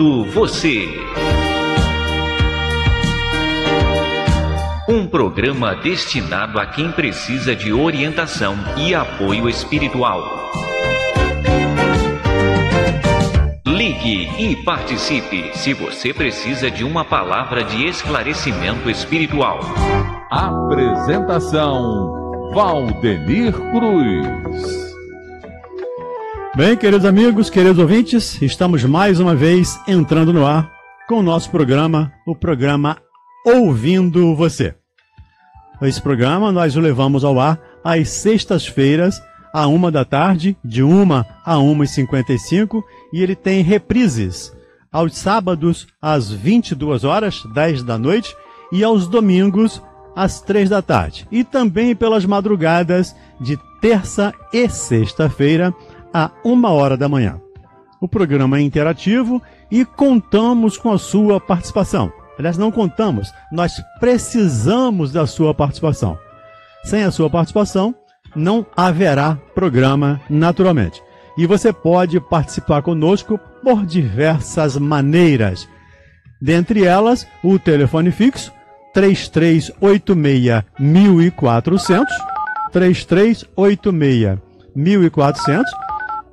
Ouvindo Você. Um programa destinado a quem precisa de orientação e apoio espiritual. Ligue e participe se você precisa de uma palavra de esclarecimento espiritual. Apresentação Valdemir Cruz. Bem, queridos amigos, queridos ouvintes, estamos mais uma vez entrando no ar com o nosso programa, o programa Ouvindo Você. Esse programa nós o levamos ao ar às sextas-feiras, à uma da tarde, de uma a uma e cinquenta e cinco, e ele tem reprises aos sábados às 22 horas, 10 da noite, e aos domingos às 3 da tarde. E também pelas madrugadas de terça e sexta-feira a uma hora da manhã. O programa é interativo e contamos com a sua participação. Aliás, não contamos, nós precisamos da sua participação. Sem a sua participação, não haverá programa naturalmente. E você pode participar conosco por diversas maneiras. Dentre elas, o telefone fixo 3386 1400 3386 1400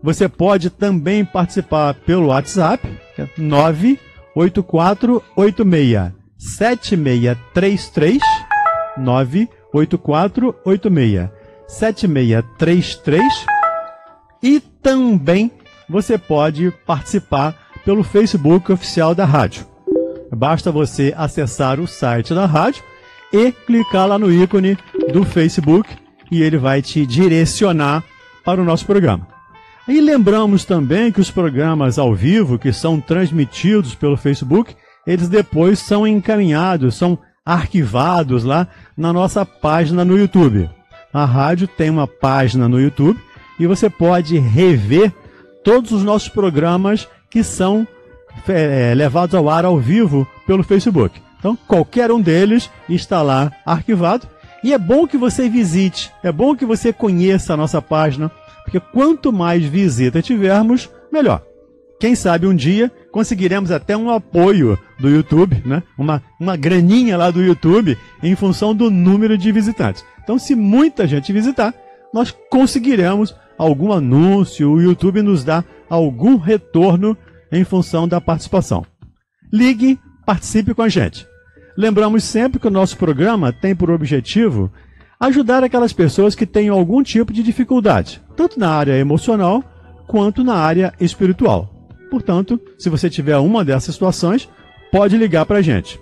você pode também participar pelo WhatsApp, que é 98486 7633 98486 7633 e também você pode participar pelo Facebook oficial da rádio. Basta você acessar o site da rádio e clicar lá no ícone do Facebook e ele vai te direcionar para o nosso programa. E lembramos também que os programas ao vivo que são transmitidos pelo Facebook, eles depois são encaminhados, são arquivados lá na nossa página no YouTube. A rádio tem uma página no YouTube e você pode rever todos os nossos programas que são é, é levados ao ar ao vivo pelo Facebook. Então, qualquer um deles está lá arquivado. E é bom que você visite, é bom que você conheça a nossa página porque quanto mais visita tivermos, melhor. Quem sabe um dia conseguiremos até um apoio do YouTube, né? uma, uma graninha lá do YouTube, em função do número de visitantes. Então, se muita gente visitar, nós conseguiremos algum anúncio, o YouTube nos dá algum retorno em função da participação. Ligue, participe com a gente. Lembramos sempre que o nosso programa tem por objetivo ajudar aquelas pessoas que têm algum tipo de dificuldade, tanto na área emocional quanto na área espiritual. Portanto, se você tiver uma dessas situações, pode ligar para a gente.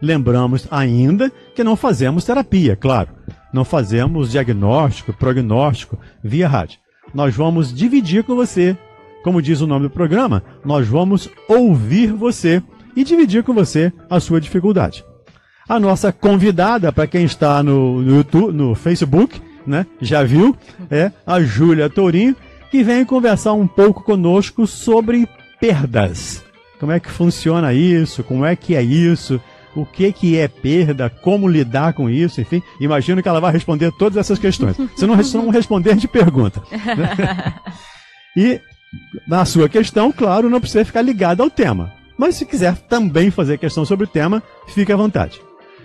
Lembramos ainda que não fazemos terapia, claro. Não fazemos diagnóstico, prognóstico via rádio. Nós vamos dividir com você. Como diz o nome do programa, nós vamos ouvir você e dividir com você a sua dificuldade. A nossa convidada, para quem está no, no, YouTube, no Facebook, né? Já viu? É a Júlia Tourinho, que vem conversar um pouco conosco sobre perdas. Como é que funciona isso? Como é que é isso? O que, que é perda? Como lidar com isso? Enfim, imagino que ela vai responder todas essas questões. Se não, não responder, de pergunta. Né? e na sua questão, claro, não precisa ficar ligado ao tema. Mas se quiser também fazer questão sobre o tema, fique à vontade.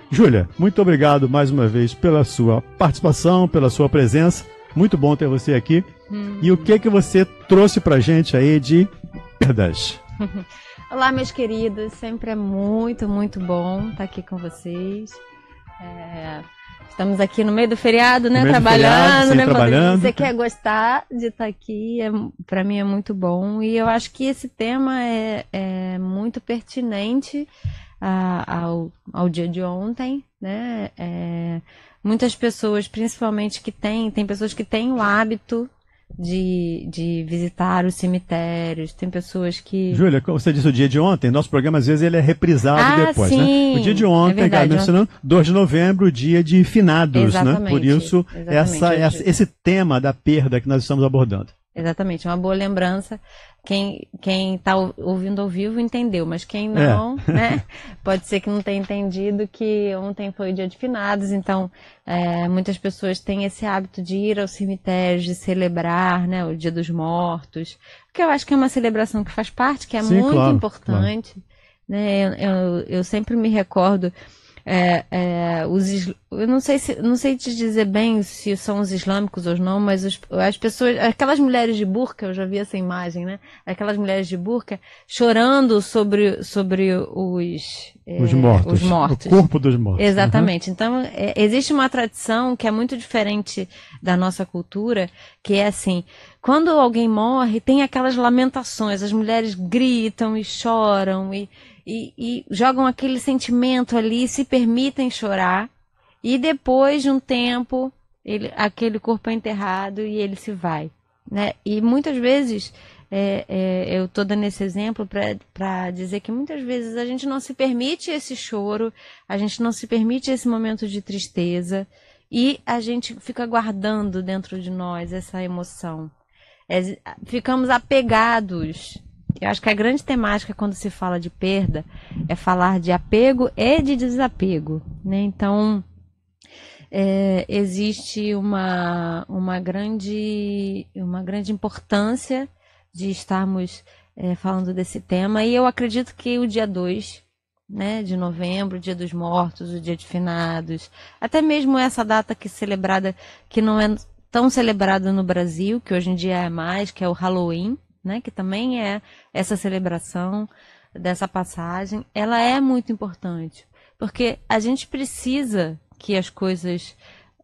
Júlia, muito obrigado mais uma vez pela sua participação, pela sua presença. Muito bom ter você aqui. Hum. E o que é que você trouxe pra gente aí de perdas? Olá, meus queridos. Sempre é muito, muito bom estar tá aqui com vocês. É... Estamos aqui no meio do feriado, né? Trabalhando, feriado, né? Trabalhando. Você quer é gostar de estar tá aqui, é, para mim é muito bom. E eu acho que esse tema é, é muito pertinente a, ao, ao dia de ontem, né? É, muitas pessoas, principalmente que têm, tem pessoas que têm o hábito de, de visitar os cemitérios, tem pessoas que. Júlia, como você disse o dia de ontem, nosso programa às vezes ele é reprisado ah, depois, né? sim. né? O dia de é ontem, é verdade, cara, ontem... 2 de novembro, dia de finados, né? exatamente, né? Por isso, essa, essa, esse tema da perda que nós estamos abordando. Exatamente, uma boa lembrança quem, quem está ouvindo ao vivo entendeu, mas quem é. não, é. né? Pode ser que não tenha entendido que ontem foi o dia de finados, então é, muitas pessoas têm esse hábito de ir aos cemitérios, de celebrar, né? O dia dos mortos, que eu acho que é uma celebração que faz parte, que é Sim, muito claro, importante, claro. né? Eu, eu, eu sempre me recordo é, é, os, eu não sei, se, não sei te dizer bem se são os islâmicos ou não, mas os, as pessoas, aquelas mulheres de burca, eu já vi essa imagem, né? Aquelas mulheres de burca chorando sobre, sobre os, é, os mortos. Os mortos. O corpo dos mortos. Exatamente. Uhum. Então, é, existe uma tradição que é muito diferente da nossa cultura, que é assim, quando alguém morre, tem aquelas lamentações, as mulheres gritam e choram e e, e jogam aquele sentimento ali, se permitem chorar, e depois de um tempo, ele, aquele corpo é enterrado e ele se vai. Né? E muitas vezes, é, é, eu estou dando esse exemplo para dizer que muitas vezes a gente não se permite esse choro, a gente não se permite esse momento de tristeza e a gente fica guardando dentro de nós essa emoção. É, ficamos apegados eu acho que a grande temática quando se fala de perda é falar de apego e de desapego, né? Então, é, existe uma, uma, grande, uma grande importância de estarmos é, falando desse tema. E eu acredito que o dia 2 né, de novembro, dia dos mortos, o dia de finados, até mesmo essa data que celebrada, que não é tão celebrada no Brasil, que hoje em dia é mais, que é o Halloween, né, que também é essa celebração dessa passagem, ela é muito importante, porque a gente precisa que as coisas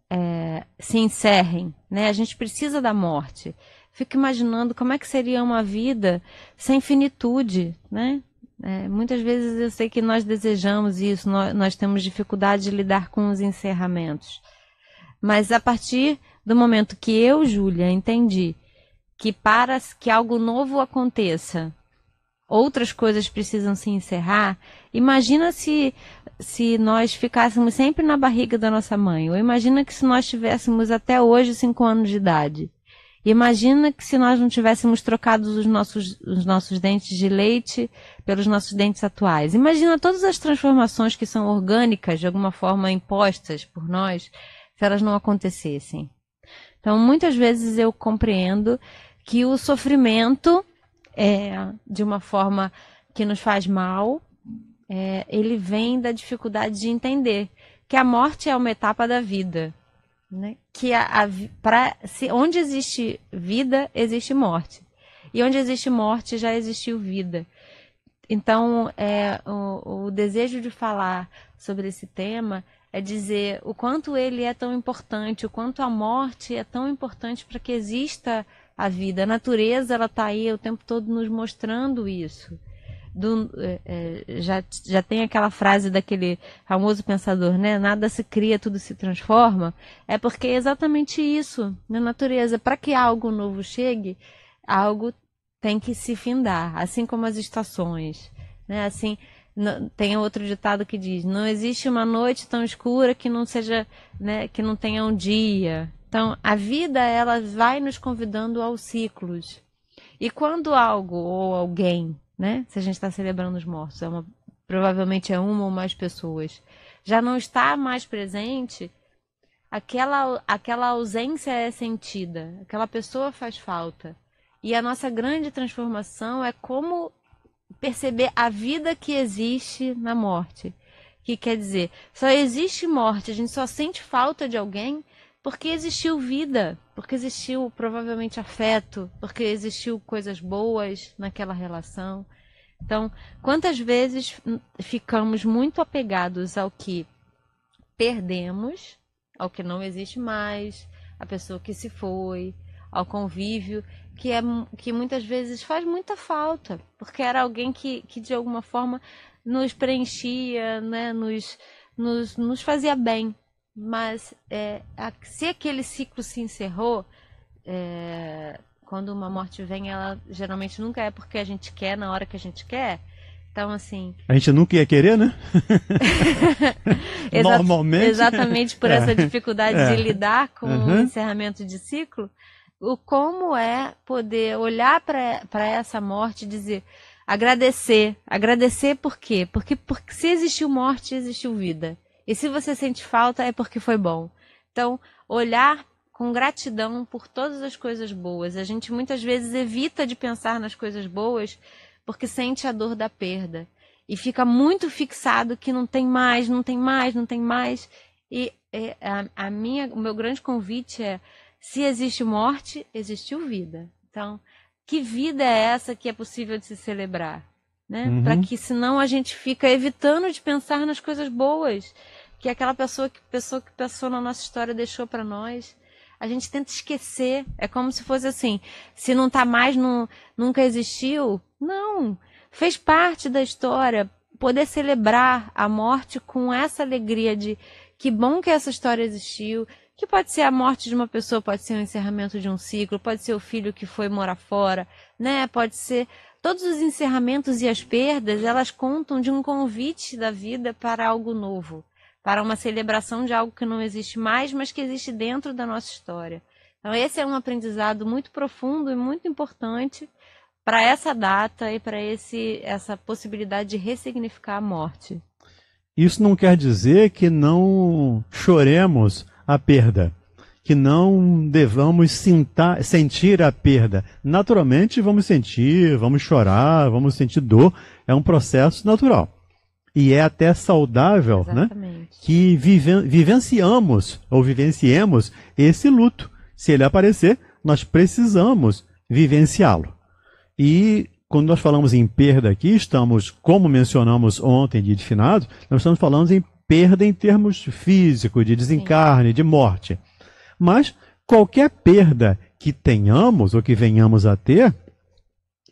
é, se encerrem, né? A gente precisa da morte. Fico imaginando como é que seria uma vida sem finitude, né? É, muitas vezes eu sei que nós desejamos isso, nós, nós temos dificuldade de lidar com os encerramentos. Mas a partir do momento que eu, Júlia, entendi que para que algo novo aconteça, outras coisas precisam se encerrar. Imagina se se nós ficássemos sempre na barriga da nossa mãe, ou imagina que se nós tivéssemos até hoje cinco anos de idade. Imagina que se nós não tivéssemos trocado os nossos, os nossos dentes de leite pelos nossos dentes atuais. Imagina todas as transformações que são orgânicas, de alguma forma impostas por nós, se elas não acontecessem. Então, muitas vezes eu compreendo que o sofrimento, é, de uma forma que nos faz mal, é, ele vem da dificuldade de entender que a morte é uma etapa da vida. Né? Que a, a pra, se, onde existe vida, existe morte. E onde existe morte, já existiu vida. Então, é, o, o desejo de falar sobre esse tema é dizer o quanto ele é tão importante, o quanto a morte é tão importante para que exista a vida. A natureza ela está aí o tempo todo nos mostrando isso. Do, é, é, já, já tem aquela frase daquele famoso pensador, né? Nada se cria, tudo se transforma. É porque é exatamente isso na natureza. Para que algo novo chegue, algo tem que se findar, assim como as estações, né? Assim, tem outro ditado que diz: não existe uma noite tão escura que não seja, né, que não tenha um dia. Então, a vida ela vai nos convidando aos ciclos. E quando algo ou alguém, né, se a gente está celebrando os mortos, é uma, provavelmente é uma ou mais pessoas, já não está mais presente, aquela, aquela ausência é sentida, aquela pessoa faz falta. E a nossa grande transformação é como perceber a vida que existe na morte. Que quer dizer, só existe morte, a gente só sente falta de alguém porque existiu vida, porque existiu provavelmente afeto, porque existiu coisas boas naquela relação. Então, quantas vezes ficamos muito apegados ao que perdemos, ao que não existe mais, a pessoa que se foi, ao convívio, que, é, que muitas vezes faz muita falta, porque era alguém que, que de alguma forma nos preenchia, né, nos, nos, nos fazia bem. Mas é, a, se aquele ciclo se encerrou, é, quando uma morte vem, ela geralmente nunca é porque a gente quer na hora que a gente quer. Então, assim. A gente nunca ia querer, né? Normalmente. Exatamente por é. essa dificuldade é. de lidar com uhum. o encerramento de ciclo o como é poder olhar para essa morte e dizer agradecer. Agradecer por quê? Porque, porque se existiu morte, existiu vida. E se você sente falta, é porque foi bom. Então, olhar com gratidão por todas as coisas boas. A gente muitas vezes evita de pensar nas coisas boas porque sente a dor da perda. E fica muito fixado que não tem mais, não tem mais, não tem mais. E, é, a, a minha, o meu grande convite é se existe morte, existiu vida. Então, que vida é essa que é possível de se celebrar? Né? Uhum. Para que senão a gente fica evitando de pensar nas coisas boas que aquela pessoa que pessoa que passou na nossa história deixou para nós. A gente tenta esquecer. É como se fosse assim: se não está mais, não, nunca existiu. Não. Fez parte da história. Poder celebrar a morte com essa alegria de que bom que essa história existiu, que pode ser a morte de uma pessoa, pode ser o encerramento de um ciclo, pode ser o filho que foi morar fora, né? Pode ser todos os encerramentos e as perdas, elas contam de um convite da vida para algo novo, para uma celebração de algo que não existe mais, mas que existe dentro da nossa história. Então esse é um aprendizado muito profundo e muito importante para essa data e para esse essa possibilidade de ressignificar a morte. Isso não quer dizer que não choremos a perda. Que não devamos sinta, sentir a perda. Naturalmente vamos sentir, vamos chorar, vamos sentir dor. É um processo natural. E é até saudável né, que vivenciamos ou vivenciemos esse luto. Se ele aparecer, nós precisamos vivenciá-lo. E quando nós falamos em perda aqui, estamos, como mencionamos ontem, de finado, nós estamos falando em perda em termos físicos, de desencarne, Sim. de morte. Mas qualquer perda que tenhamos ou que venhamos a ter,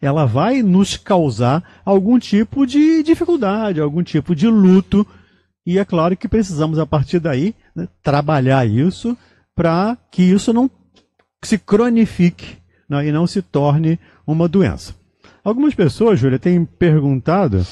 ela vai nos causar algum tipo de dificuldade, algum tipo de luto. E é claro que precisamos, a partir daí, né, trabalhar isso para que isso não se cronifique né, e não se torne uma doença. Algumas pessoas, Júlia, têm perguntado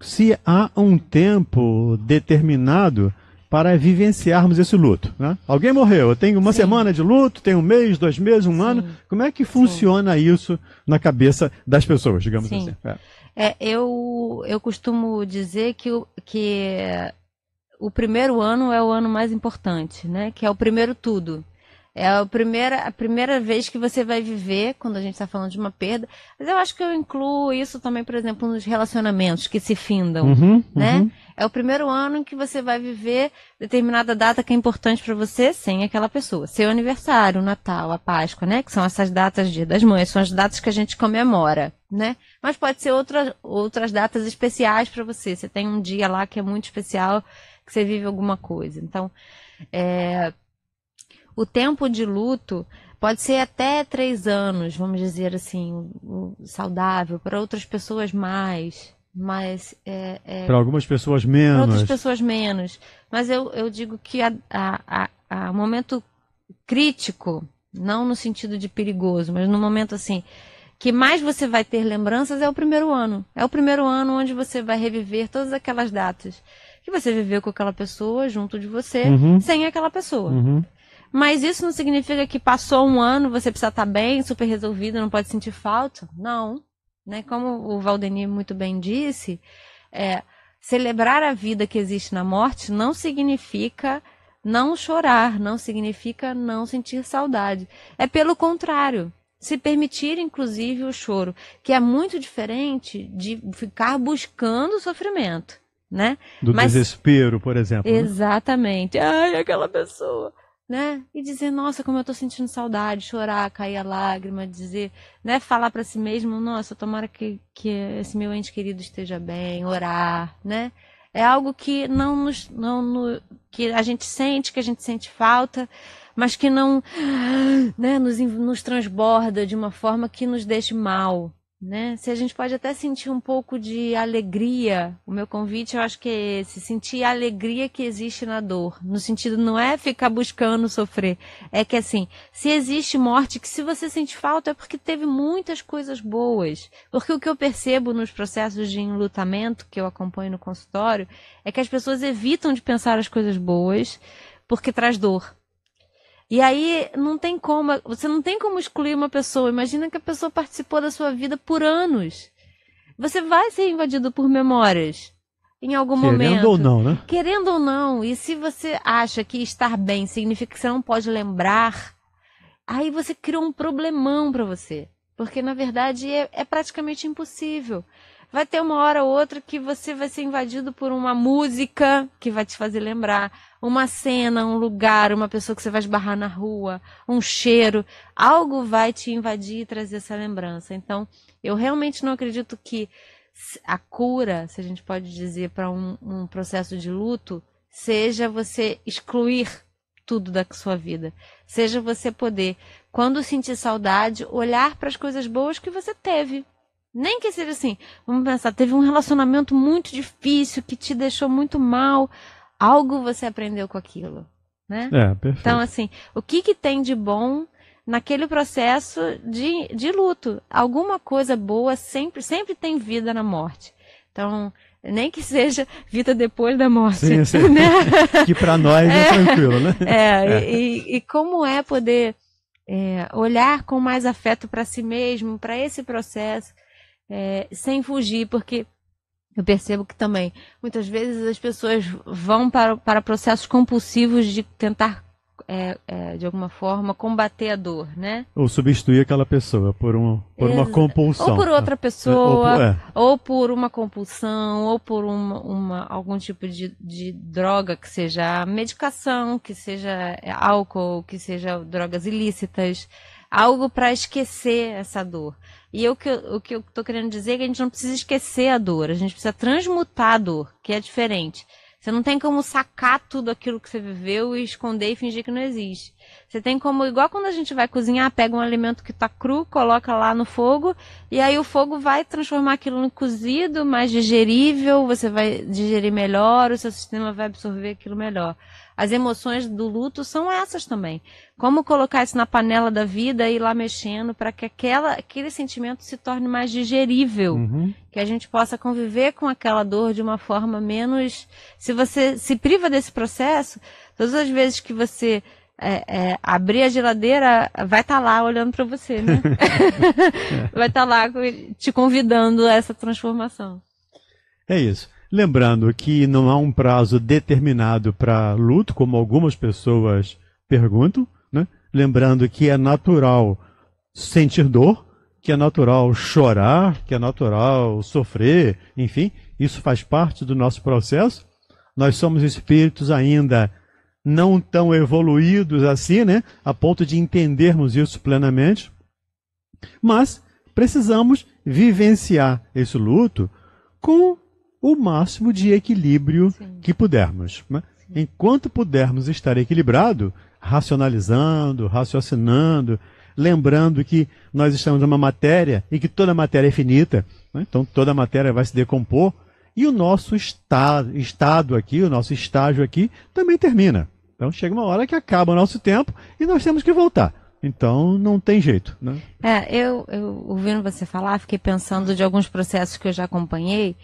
se há um tempo determinado para vivenciarmos esse luto. Né? Alguém morreu, eu tenho uma Sim. semana de luto, tenho um mês, dois meses, um Sim. ano. Como é que funciona Sim. isso na cabeça das pessoas, digamos assim? É. É, eu, eu costumo dizer que, que o primeiro ano é o ano mais importante, né? que é o primeiro tudo. É a primeira, a primeira vez que você vai viver quando a gente está falando de uma perda. Mas eu acho que eu incluo isso também, por exemplo, nos relacionamentos que se findam, uhum, uhum. né? Uhum. É o primeiro ano em que você vai viver determinada data que é importante para você sem aquela pessoa. Seu aniversário, o Natal, a Páscoa, né? Que são essas datas Dia das Mães, são as datas que a gente comemora, né? Mas pode ser outras, outras datas especiais para você. Você tem um dia lá que é muito especial, que você vive alguma coisa. Então, é o tempo de luto pode ser até três anos, vamos dizer assim, saudável, para outras pessoas mais. Mas é, é... para algumas pessoas menos. Para outras pessoas menos. Mas eu, eu digo que a, a, a, a momento crítico, não no sentido de perigoso, mas no momento assim, que mais você vai ter lembranças é o primeiro ano. É o primeiro ano onde você vai reviver todas aquelas datas que você viveu com aquela pessoa junto de você, uhum. sem aquela pessoa. Uhum. Mas isso não significa que passou um ano, você precisa estar tá bem, super resolvido, não pode sentir falta? Não. Né? Como o Valdenir muito bem disse, é, celebrar a vida que existe na morte não significa não chorar, não significa não sentir saudade. É pelo contrário, se permitir, inclusive, o choro, que é muito diferente de ficar buscando sofrimento, né? Do Mas, desespero, por exemplo. Né? Exatamente. Né? Ai, aquela pessoa né? E dizer, nossa, como eu tô sentindo saudade, chorar, cair a lágrima, dizer, né? Falar para si mesmo, nossa, tomara que, que esse meu ente querido esteja bem, orar, né? É algo que não nos, não no, que a gente sente, que a gente sente falta, mas que não, né? Nos, nos transborda de uma forma que nos deixe mal, né? Se a gente pode até sentir um pouco de alegria, o meu convite eu acho que é esse, sentir a alegria que existe na dor, no sentido não é ficar buscando sofrer, é que assim, se existe morte, que se você sente falta é porque teve muitas coisas boas, porque o que eu percebo nos processos de enlutamento que eu acompanho no consultório é que as pessoas evitam de pensar as coisas boas porque traz dor. E aí não tem como, você não tem como excluir uma pessoa. Imagina que a pessoa participou da sua vida por anos. Você vai ser invadido por memórias em algum Querendo momento. Querendo ou não, né? Querendo ou não. E se você acha que estar bem significa que você não pode lembrar, aí você criou um problemão para você. Porque na verdade é, é praticamente impossível vai ter uma hora ou outra que você vai ser invadido por uma música que vai te fazer lembrar, uma cena, um lugar, uma pessoa que você vai esbarrar na rua, um cheiro, algo vai te invadir e trazer essa lembrança. Então, eu realmente não acredito que a cura, se a gente pode dizer, para um, um processo de luto, seja você excluir tudo da sua vida. Seja você poder, quando sentir saudade, olhar para as coisas boas que você teve, nem que seja assim, vamos pensar, teve um relacionamento muito difícil que te deixou muito mal, algo você aprendeu com aquilo, né? É, perfeito. Então, assim, o que que tem de bom naquele processo de, de luto? Alguma coisa boa sempre, sempre tem vida na morte. Então, nem que seja vida depois da morte. Sim, sim. Né? que para nós é, é, tranquilo, né? É, é. E, e, como é poder é, olhar com mais afeto para si mesmo, para esse processo é, sem fugir, porque eu percebo que também muitas vezes as pessoas vão para, para processos compulsivos de tentar é, é, de alguma forma, combater a dor, né? Ou substituir aquela pessoa por, um, por uma compulsão. Ou por outra pessoa, é, é, ou, por, é. ou, por, uma compulsão, ou por uma, uma algum tipo de, de, droga, que seja medicação, que seja álcool, que seja drogas ilícitas algo para esquecer essa dor. E eu, o que eu estou querendo dizer é que a gente não precisa esquecer a dor, a gente precisa transmutar a dor, que é diferente. Você não tem como sacar tudo aquilo que você viveu e esconder e fingir que não existe. Você tem como, igual quando a gente vai cozinhar, pega um alimento que está cru, coloca lá no fogo, e aí o fogo vai transformar aquilo no cozido, mais digerível, você vai digerir melhor, o seu sistema vai absorver aquilo melhor. As emoções do luto são essas também. Como colocar isso na panela da vida e ir lá mexendo para que aquela, aquele sentimento se torne mais digerível. Uhum. Que a gente possa conviver com aquela dor de uma forma menos. Se você se priva desse processo, todas as vezes que você é, é, abrir a geladeira, vai estar tá lá olhando para você, né? vai estar tá lá te convidando a essa transformação. É isso. Lembrando que não há um prazo determinado para luto, como algumas pessoas perguntam, né? Lembrando que é natural sentir dor, que é natural chorar, que é natural sofrer, enfim, isso faz parte do nosso processo. Nós somos espíritos ainda não tão evoluídos assim, né, a ponto de entendermos isso plenamente. Mas precisamos vivenciar esse luto com o máximo de equilíbrio Sim. que pudermos. Né? Enquanto pudermos estar equilibrado, racionalizando, raciocinando, lembrando que nós estamos numa matéria e que toda matéria é finita, né? então toda matéria vai se decompor, e o nosso estado, estado aqui, o nosso estágio aqui, também termina. Então chega uma hora que acaba o nosso tempo e nós temos que voltar. Então não tem jeito, né? É, eu, eu ouvindo você falar, fiquei pensando de alguns processos que eu já acompanhei.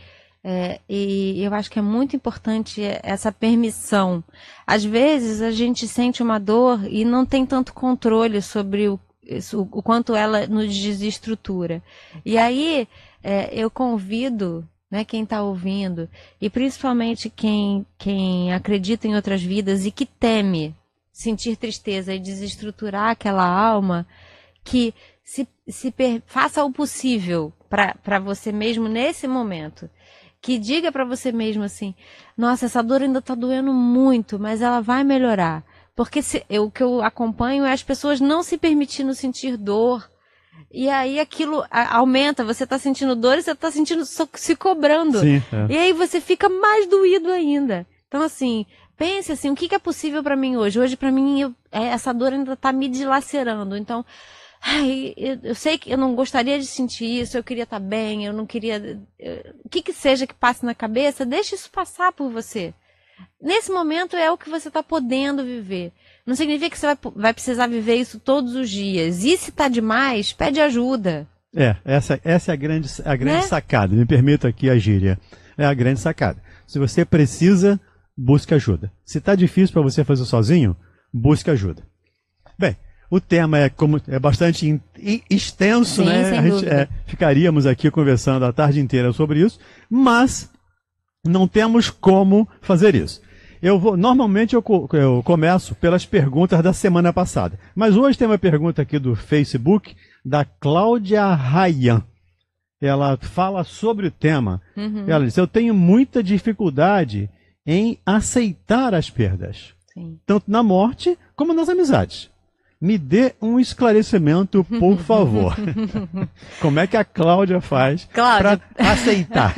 É, e eu acho que é muito importante essa permissão. Às vezes a gente sente uma dor e não tem tanto controle sobre o, o quanto ela nos desestrutura. E aí é, eu convido né, quem está ouvindo, e principalmente quem, quem acredita em outras vidas e que teme sentir tristeza e desestruturar aquela alma, que se, se per, faça o possível para você mesmo nesse momento. Que diga para você mesmo assim: nossa, essa dor ainda está doendo muito, mas ela vai melhorar. Porque se, eu, o que eu acompanho é as pessoas não se permitindo sentir dor e aí aquilo aumenta, você tá sentindo dor e você tá sentindo se cobrando. Sim, é. E aí você fica mais doído ainda. Então assim, pense assim, o que, que é possível para mim hoje? Hoje para mim eu, é, essa dor ainda tá me dilacerando. Então, ai, eu, eu, sei que eu não gostaria de sentir isso, eu queria estar tá bem, eu não queria, o que que seja que passe na cabeça, deixe isso passar por você. Nesse momento é o que você está podendo viver. Não significa que você vai, vai precisar viver isso todos os dias. E se está demais, pede ajuda. É, essa, essa é a grande, a grande né? sacada. Me permito aqui a gíria. É a grande sacada. Se você precisa, busque ajuda. Se está difícil para você fazer sozinho, busque ajuda. Bem, o tema é, como, é bastante in, in, extenso, Sim, né? Gente, é, ficaríamos aqui conversando a tarde inteira sobre isso, mas não temos como fazer isso. Eu vou, normalmente eu, eu começo pelas perguntas da semana passada. Mas hoje tem uma pergunta aqui do Facebook da Cláudia Rayan ela fala sobre o tema. Uhum. Ela diz: Eu tenho muita dificuldade em aceitar as perdas, Sim. tanto na morte como nas amizades. Me dê um esclarecimento, por favor. como é que a Cláudia faz para aceitar?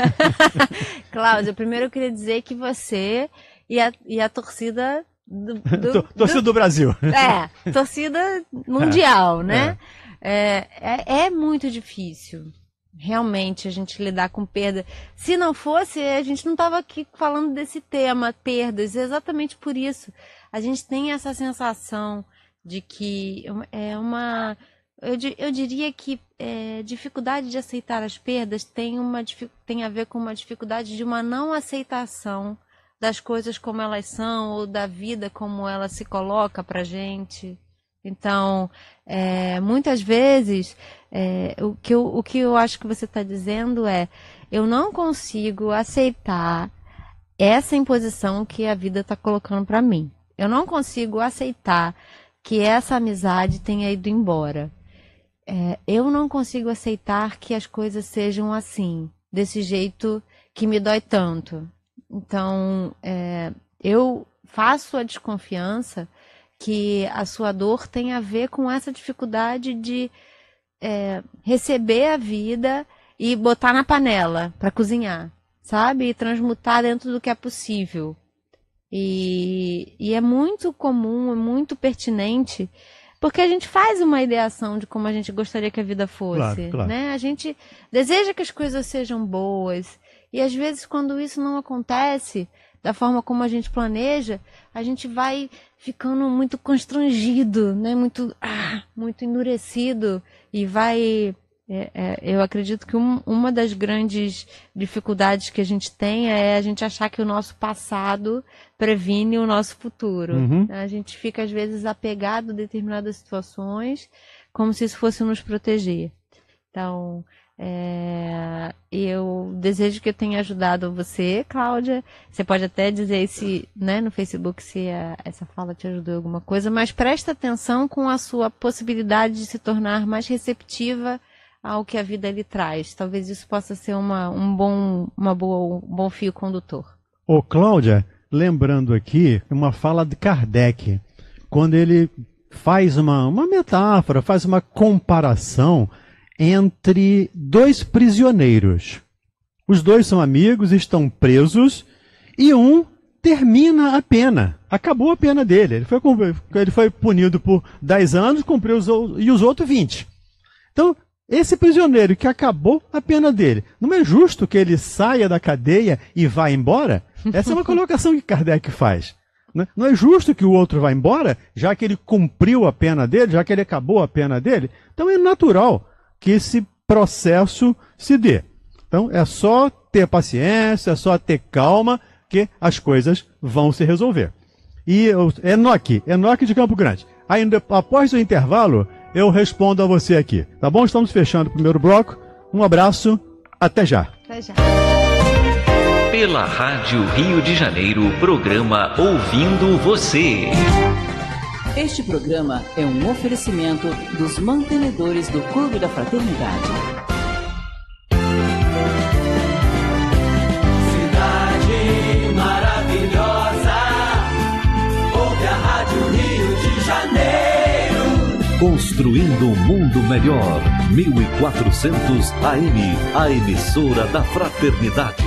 Cláudia, primeiro eu queria dizer que você e a, é, e é a torcida. Do, do, torcida do, do Brasil. É, torcida mundial, é, né? É. é. é, é muito difícil realmente a gente lidar com perda. Se não fosse, a gente não estava aqui falando desse tema, perdas. exatamente por isso a gente tem essa sensação de que é uma. Eu, eu diria que é, dificuldade de aceitar as perdas tem, uma, tem a ver com uma dificuldade de uma não aceitação das coisas como elas são ou da vida como ela se coloca para gente. Então, é, muitas vezes, é, o, que eu, o que eu acho que você está dizendo é: eu não consigo aceitar essa imposição que a vida está colocando para mim. Eu não consigo aceitar que essa amizade tenha ido embora. É, eu não consigo aceitar que as coisas sejam assim, desse jeito que me dói tanto. Então, é, eu faço a desconfiança que a sua dor tem a ver com essa dificuldade de é, receber a vida e botar na panela para cozinhar, sabe? E transmutar dentro do que é possível. E, e é muito comum, é muito pertinente, porque a gente faz uma ideação de como a gente gostaria que a vida fosse, claro, claro. né? A gente deseja que as coisas sejam boas, e às vezes, quando isso não acontece da forma como a gente planeja, a gente vai ficando muito constrangido, né? Muito, ah, muito endurecido e vai é, é, eu acredito que um, uma das grandes dificuldades que a gente tem é a gente achar que o nosso passado previne o nosso futuro. Uhum. A gente fica, às vezes, apegado a determinadas situações, como se isso fosse nos proteger. Então, é, eu desejo que eu tenha ajudado você, Cláudia. Você pode até dizer se, né, no Facebook se a, é, essa fala te ajudou em alguma coisa, mas presta atenção com a sua possibilidade de se tornar mais receptiva ao que a vida lhe traz. Talvez isso possa ser uma, um bom, uma boa, um bom fio condutor. Ô, Cláudia, lembrando aqui uma fala de Kardec, quando ele faz uma, uma metáfora, faz uma comparação entre dois prisioneiros. Os dois são amigos, estão presos e um termina a pena. Acabou a pena dele. Ele foi, ele foi punido por 10 anos cumpriu os, e os outros 20. Então, esse prisioneiro que acabou a pena dele, não é justo que ele saia da cadeia e vá embora? Essa é uma colocação que Kardec faz. Não é, é justo que o outro vá embora, já que ele cumpriu a pena dele, já que ele acabou a pena dele. Então é natural que esse processo se dê. Então é só ter paciência, é só ter calma que as coisas vão se resolver. E Enoque, Enoque de Campo Grande. Ainda após o intervalo, eu respondo a você aqui. Tá bom? Estamos fechando o primeiro bloco. Um abraço, até já. Até já. Pela Rádio Rio de Janeiro, programa Ouvindo Você. Este programa é um oferecimento dos mantenedores do Clube da Fraternidade. Cidade maravilhosa, ouve a Rádio Rio de Janeiro. Construindo um mundo melhor. 1400 AM, a emissora da Fraternidade.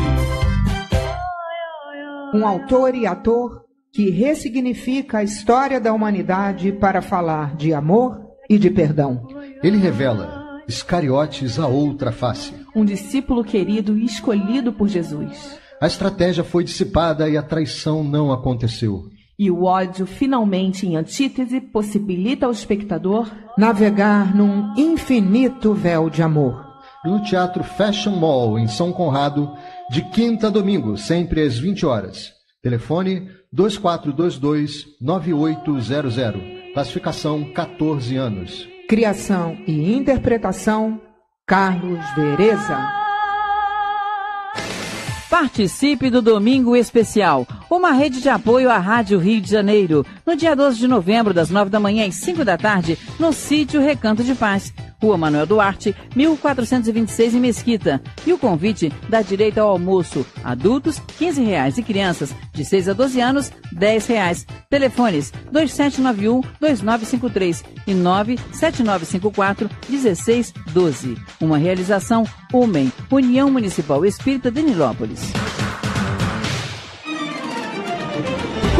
Um autor e ator que ressignifica a história da humanidade para falar de amor e de perdão. Ele revela Iscariotes a outra face, um discípulo querido e escolhido por Jesus. A estratégia foi dissipada e a traição não aconteceu. E o ódio, finalmente em antítese, possibilita ao espectador navegar num infinito véu de amor. No Teatro Fashion Mall, em São Conrado, de quinta a domingo, sempre às 20 horas. Telefone 2422-9800. Classificação 14 anos. Criação e interpretação: Carlos Vereza. Participe do Domingo Especial uma rede de apoio à Rádio Rio de Janeiro. No dia 12 de novembro, das 9 da manhã às 5 da tarde, no sítio Recanto de Paz. Rua Manuel Duarte, 1426 em Mesquita. E o convite dá direito ao almoço. Adultos, 15 reais e crianças de 6 a 12 anos, 10 reais. Telefones 2791-2953 e 97954-1612. Uma realização UMEN, União Municipal Espírita de Nilópolis.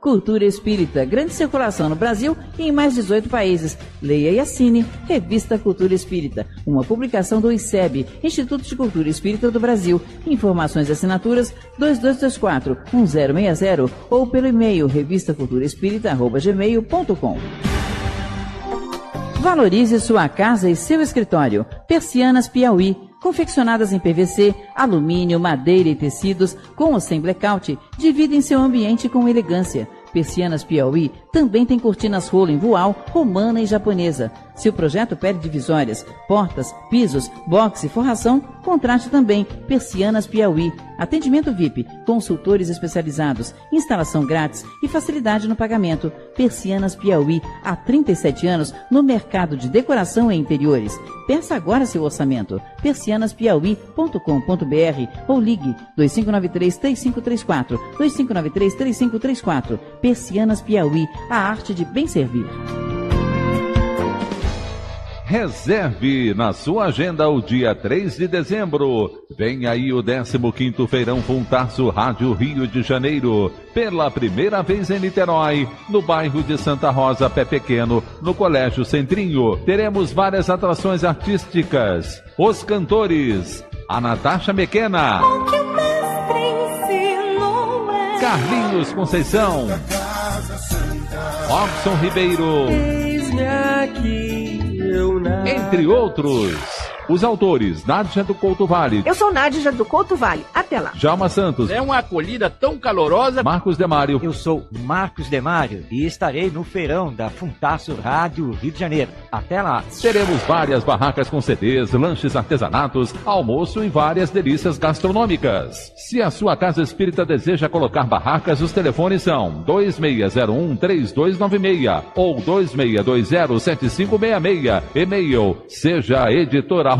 Cultura Espírita, grande circulação no Brasil e em mais 18 países. Leia e assine Revista Cultura Espírita, uma publicação do ICEB, Instituto de Cultura Espírita do Brasil. Informações e assinaturas 2224 1060 ou pelo e-mail revistaculturaespírita@gmail.com. Valorize sua casa e seu escritório. Persianas Piauí confeccionadas em PVC, alumínio, madeira e tecidos, com ou sem blackout, dividem seu ambiente com elegância. Persianas Piauí também tem cortinas em voal, romana e japonesa. Se o projeto pede divisórias, portas, pisos, boxe e forração, contrate também Persianas Piauí. Atendimento VIP, consultores especializados, instalação grátis e facilidade no pagamento. Persianas Piauí, há 37 anos no mercado de decoração e interiores. Peça agora seu orçamento. persianaspiauí.com.br ou ligue 2593 3534 2593 3534. Persianas Piauí a arte de bem servir. Reserve na sua agenda o dia 3 de dezembro. Vem aí o 15º Feirão Funtarço Rádio Rio de Janeiro. Pela primeira vez em Niterói, no bairro de Santa Rosa, Pé Pequeno, no Colégio Centrinho. Teremos várias atrações artísticas. Os cantores, a Natasha Mequena. É Carlinhos Conceição. Robson Ribeiro. Entre outros. Os autores, Nádia do Couto Vale. Eu sou Nádia do Couto Vale. Até lá. Jalma Santos. É uma acolhida tão calorosa. Marcos Demário. Eu sou Marcos Demário e estarei no feirão da Funtaço Rádio Rio de Janeiro. Até lá. Teremos várias barracas com CDs, lanches artesanatos, almoço e várias delícias gastronômicas. Se a sua casa espírita deseja colocar barracas, os telefones são 2601-3296 ou 2620-7566. E-mail seja editora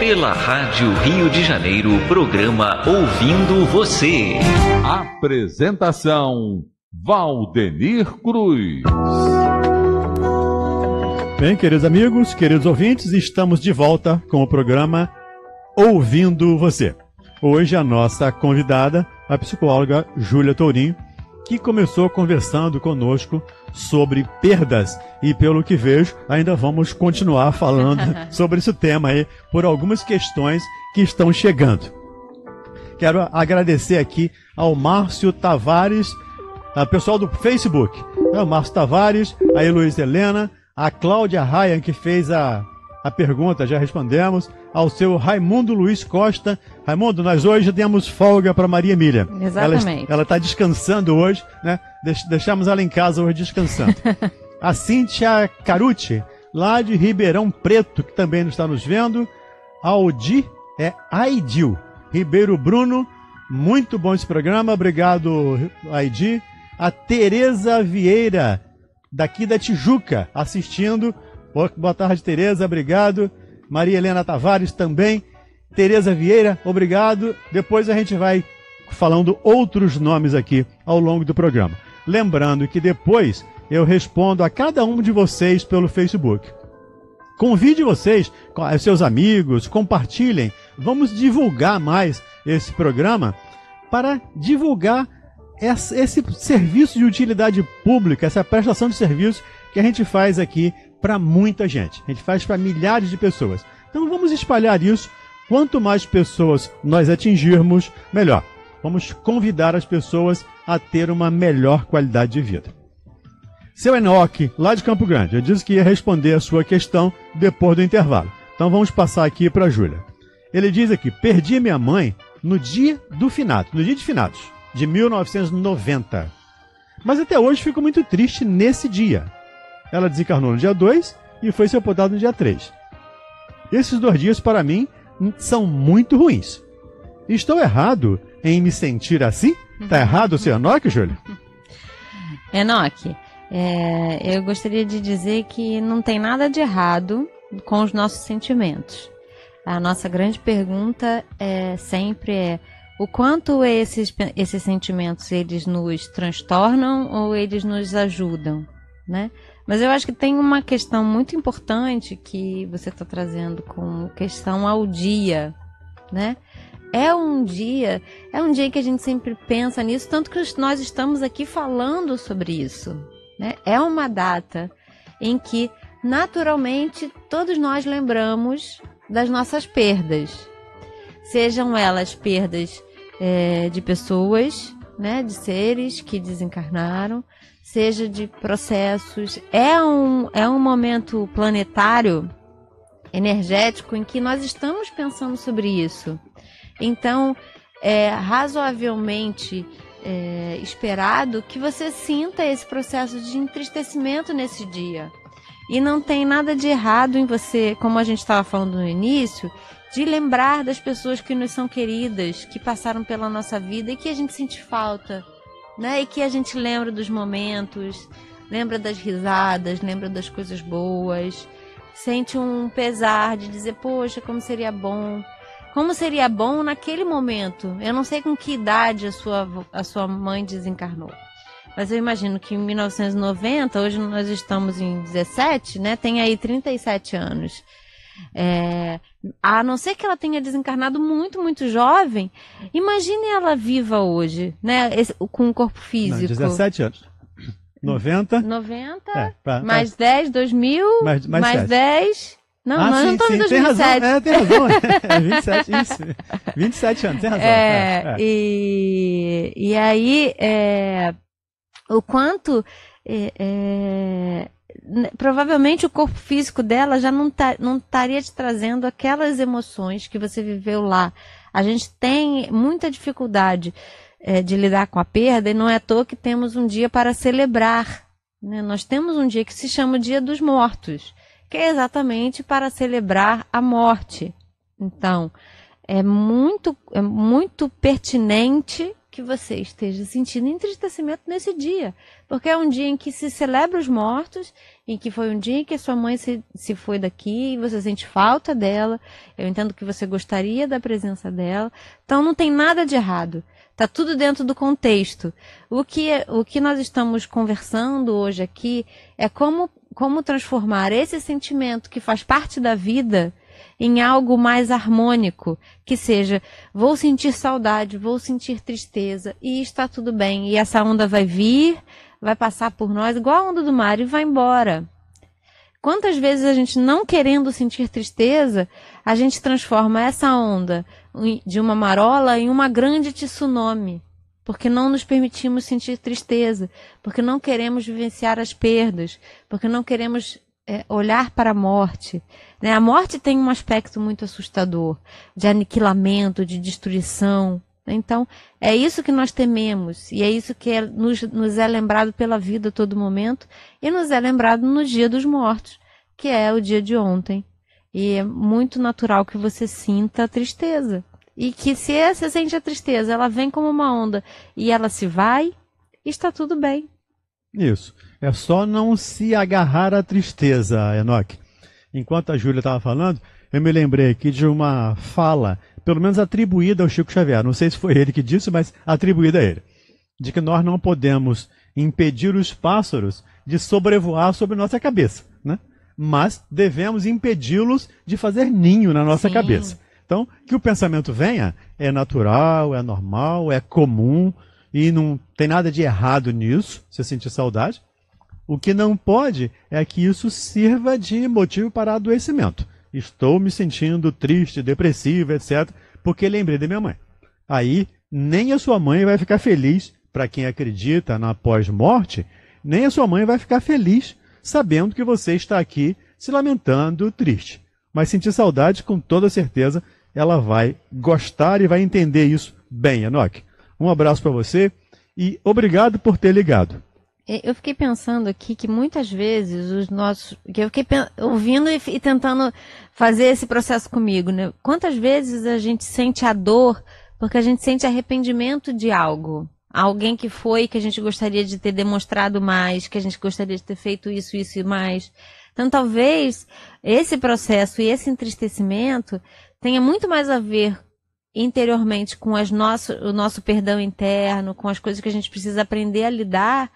Pela Rádio Rio de Janeiro, programa Ouvindo Você. Apresentação: Valdemir Cruz. Bem, queridos amigos, queridos ouvintes, estamos de volta com o programa Ouvindo Você. Hoje a nossa convidada, a psicóloga Júlia Tourinho, que começou conversando conosco sobre perdas. E pelo que vejo, ainda vamos continuar falando sobre esse tema aí por algumas questões que estão chegando. Quero agradecer aqui ao Márcio Tavares, a pessoal do Facebook. É o Márcio Tavares, a Heloísa Helena, a Cláudia Ryan, que fez a a pergunta, já respondemos, ao seu Raimundo Luiz Costa. Raimundo, nós hoje demos folga para Maria Emília. Exatamente. Ela está descansando hoje, né? Deix deixamos ela em casa hoje descansando. a Cíntia Caruti, lá de Ribeirão Preto, que também está nos vendo. Aldi é Aidil. Ribeiro Bruno, muito bom esse programa, obrigado, Aidi. A Tereza Vieira, daqui da Tijuca, assistindo Boa tarde, Tereza, obrigado. Maria Helena Tavares também. Tereza Vieira, obrigado. Depois a gente vai falando outros nomes aqui ao longo do programa. Lembrando que depois eu respondo a cada um de vocês pelo Facebook. Convide vocês, eh, seus amigos, compartilhem. Vamos divulgar mais esse programa para divulgar esse serviço de utilidade pública, essa prestação de serviço que a gente faz aqui para muita gente. A gente faz para milhares de pessoas. Então vamos espalhar isso. Quanto mais pessoas nós atingirmos, melhor. Vamos convidar as pessoas a ter uma melhor qualidade de vida. Seu Enoque, lá de Campo Grande, eu disse que ia responder a sua questão depois do intervalo. Então vamos passar aqui para a Júlia. Ele diz aqui: perdi minha mãe no dia do finado, no dia de finados, de 1990. Mas até hoje fico muito triste nesse dia. Ela desencarnou no dia 2 e foi sepultada no dia 3. Esses dois dias, para mim, são muito ruins. Estou errado em me sentir assim? Está uhum. errado ser Enoque, Júlia? Enoque, é, eu gostaria de dizer que não tem nada de errado com os nossos sentimentos. A nossa grande pergunta é sempre é o quanto esses, esses sentimentos eles nos transtornam ou eles nos ajudam, né? Mas eu acho que tem uma questão muito importante que você está trazendo com questão ao dia, né? É um dia, é um dia que a gente sempre pensa nisso, tanto que nós estamos aqui falando sobre isso. Né? É uma data em que, naturalmente, todos nós lembramos das nossas perdas, sejam elas perdas é, de pessoas, né, de seres que desencarnaram, seja de processos. É um, é um momento planetário, energético, em que nós estamos pensando sobre isso. Então, é razoavelmente é, esperado que você sinta esse processo de entristecimento nesse dia. E não tem nada de errado em você, como a gente estava falando no início, de lembrar das pessoas que nos são queridas, que passaram pela nossa vida e que a gente sente falta né? E que a gente lembra dos momentos, lembra das risadas, lembra das coisas boas, sente um pesar de dizer, poxa, como seria bom. Como seria bom naquele momento? Eu não sei com que idade a sua, a sua mãe desencarnou. Mas eu imagino que em 1990, hoje nós estamos em 17, né? Tem aí 37 anos. É, a não ser que ela tenha desencarnado muito, muito jovem, imagine ela viva hoje, né? Esse, com o corpo físico. Não, 17 anos. 90. 90. É, pra, mais pra... 10, 2000. Mais, mais, mais 10. Não, ah, nós sim, não estamos em 2007. Tem razão, é, tem razão. É, 27, é isso. 27 anos, tem razão. É, é, é. E, e aí, é, o quanto né, provavelmente o corpo físico dela já não tá, não estaria te trazendo aquelas emoções que você viveu lá. A gente tem muita dificuldade é, de lidar com a perda e não é à toa que temos um dia para celebrar. Né? Nós temos um dia que se chama Dia dos Mortos, que é exatamente para celebrar a morte. Então, é muito, é muito pertinente que você esteja sentindo entristecimento nesse dia, porque é um dia em que se celebra os mortos, em que foi um dia em que a sua mãe se, se foi daqui e você sente falta dela. Eu entendo que você gostaria da presença dela. Então não tem nada de errado. Tá tudo dentro do contexto. O que, o que nós estamos conversando hoje aqui é como, como transformar esse sentimento que faz parte da vida em algo mais harmônico, que seja vou sentir saudade, vou sentir tristeza e está tudo bem. E essa onda vai vir, vai passar por nós igual a onda do mar e vai embora. Quantas vezes a gente não querendo sentir tristeza, a gente transforma essa onda de uma marola em uma grande tsunami, porque não nos permitimos sentir tristeza, porque não queremos vivenciar as perdas, porque não queremos é, olhar para a morte. Né? A morte tem um aspecto muito assustador de aniquilamento, de destruição. Né? Então, é isso que nós tememos, e é isso que é, nos, nos é lembrado pela vida a todo momento, e nos é lembrado no dia dos mortos, que é o dia de ontem. E é muito natural que você sinta a tristeza. E que se é, você sente a tristeza, ela vem como uma onda e ela se vai, está tudo bem. Isso. É só não se agarrar à tristeza, Enoque enquanto a Júlia estava falando, eu me lembrei aqui de uma fala, pelo menos atribuída ao Chico Xavier, não sei se foi ele que disse, mas atribuída a ele, de que nós não podemos impedir os pássaros de sobrevoar sobre nossa cabeça, né? mas devemos impedi-los de fazer ninho na nossa Sim. cabeça. Então, que o pensamento venha é natural, é normal, é comum e não tem nada de errado nisso, se sentir saudade. O que não pode é que isso sirva de motivo para adoecimento. Estou me sentindo triste, depressivo, etc., porque lembrei da minha mãe. Aí, nem a sua mãe vai ficar feliz, para quem acredita na pós-morte, nem a sua mãe vai ficar feliz sabendo que você está aqui se lamentando triste. Mas sentir saudade, com toda certeza, ela vai gostar e vai entender isso bem, Enoch. Um abraço para você e obrigado por ter ligado. É, eu fiquei pensando aqui que muitas vezes os nossos. que eu fiquei ouvindo e, e tentando fazer esse processo comigo, né? Quantas vezes a gente sente a dor porque a gente sente arrependimento de algo? Alguém que foi que a gente gostaria de ter demonstrado mais, que a gente gostaria de ter feito isso, isso e mais. Então talvez esse processo e esse entristecimento tenha muito mais a ver interiormente com as nosso, o nosso perdão interno, com as coisas que a gente precisa aprender a lidar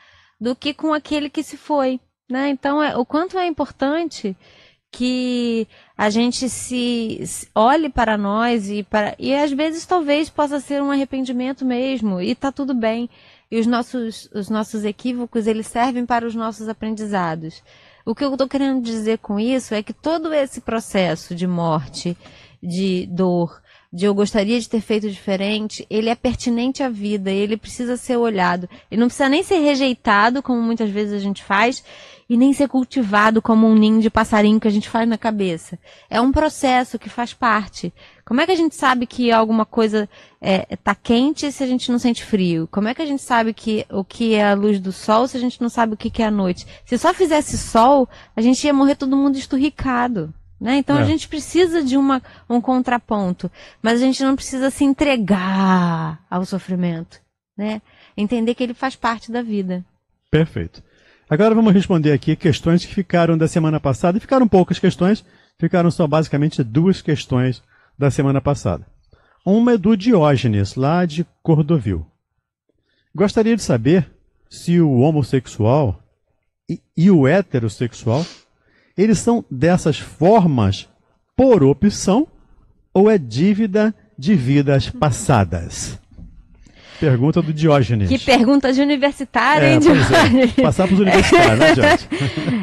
do que com aquele que se foi. Né? Então, é, o quanto é importante que a gente se, se olhe para nós e para e às vezes talvez possa ser um arrependimento mesmo e está tudo bem e os nossos os nossos equívocos eles servem para os nossos aprendizados o que eu estou querendo dizer com isso é que todo esse processo de morte de dor de eu gostaria de ter feito diferente, ele é pertinente à vida, ele precisa ser olhado. Ele não precisa nem ser rejeitado, como muitas vezes a gente faz, e nem ser cultivado como um ninho de passarinho que a gente faz na cabeça. É um processo que faz parte. Como é que a gente sabe que alguma coisa está é, tá quente se a gente não sente frio? Como é que a gente sabe que o que é a luz do sol se a gente não sabe o que, que é a noite? Se só fizesse sol, a gente ia morrer todo mundo esturricado. Né? Então é. a gente precisa de uma, um contraponto, mas a gente não precisa se entregar ao sofrimento. Né? Entender que ele faz parte da vida. Perfeito. Agora vamos responder aqui questões que ficaram da semana passada, e ficaram poucas questões, ficaram só basicamente duas questões da semana passada. Uma é do Diógenes, lá de Cordovil. Gostaria de saber se o homossexual e, e o heterossexual eles são dessas formas por opção ou é dívida de vidas passadas? Pergunta do Diógenes. Que pergunta de universitário, é, hein, é. Diógenes? É. Passar para os universitários, né, gente?